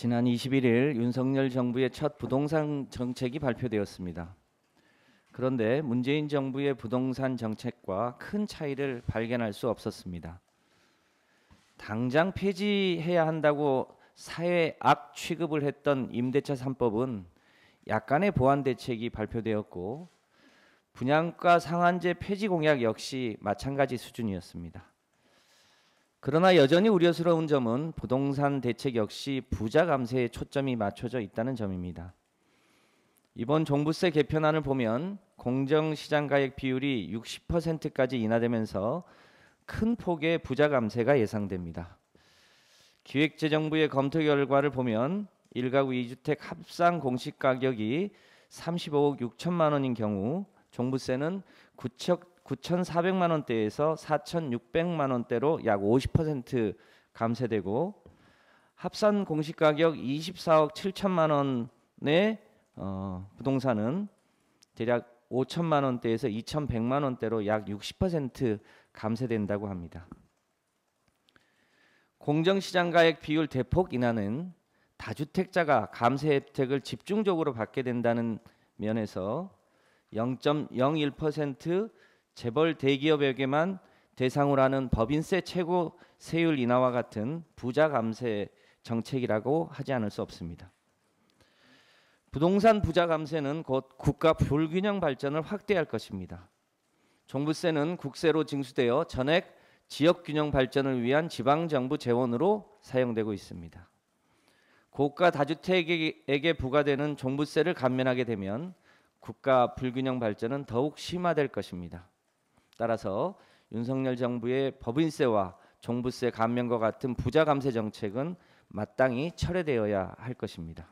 지난 21일 윤석열 정부의 첫 부동산 정책이 발표되었습니다. 그런데 문재인 정부의 부동산 정책과 큰 차이를 발견할 수 없었습니다. 당장 폐지해야 한다고 사회 악 취급을 했던 임대차 3법은 약간의 보완 대책이 발표되었고 분양가 상한제 폐지 공약 역시 마찬가지 수준이었습니다. 그러나 여전히 우려스러운 점은 부동산 대책 역시 부자 감세에 초점이 맞춰져 있다는 점입니다. 이번 종부세 개편안을 보면 공정시장가액 비율이 60%까지 인하되면서 큰 폭의 부자 감세가 예상됩니다. 기획재정부의 검토 결과를 보면 1가구 2주택 합상 공시가격이 35억 6천만 원인 경우 종부세는 9억, 9,400만 원대에서 4,600만 원대로 약 50% 감세되고 합산 공시 가격 24억 7천만 원의 어, 부동산은 대략 5천만 원대에서 2,100만 원대로 약 60% 감세된다고 합니다. 공정시장 가액 비율 대폭 인하는 다주택자가 감세 혜택을 집중적으로 받게 된다는 면에서 0.01% 재벌 대기업에게만 대상으로 하는 법인세 최고 세율 인하와 같은 부자 감세 정책이라고 하지 않을 수 없습니다. 부동산 부자 감세는 곧 국가 불균형 발전을 확대할 것입니다. 종부세는 국세로 징수되어 전액 지역 균형 발전을 위한 지방 정부 재원으로 사용되고 있습니다. 고가 다주택에게 부과되는 종부세를 감면하게 되면 국가 불균형 발전은 더욱 심화될 것입니다. 따라서 윤석열 정부의 법인세와 종부세 감면과 같은 부자 감세 정책은 마땅히 철회되어야 할 것입니다.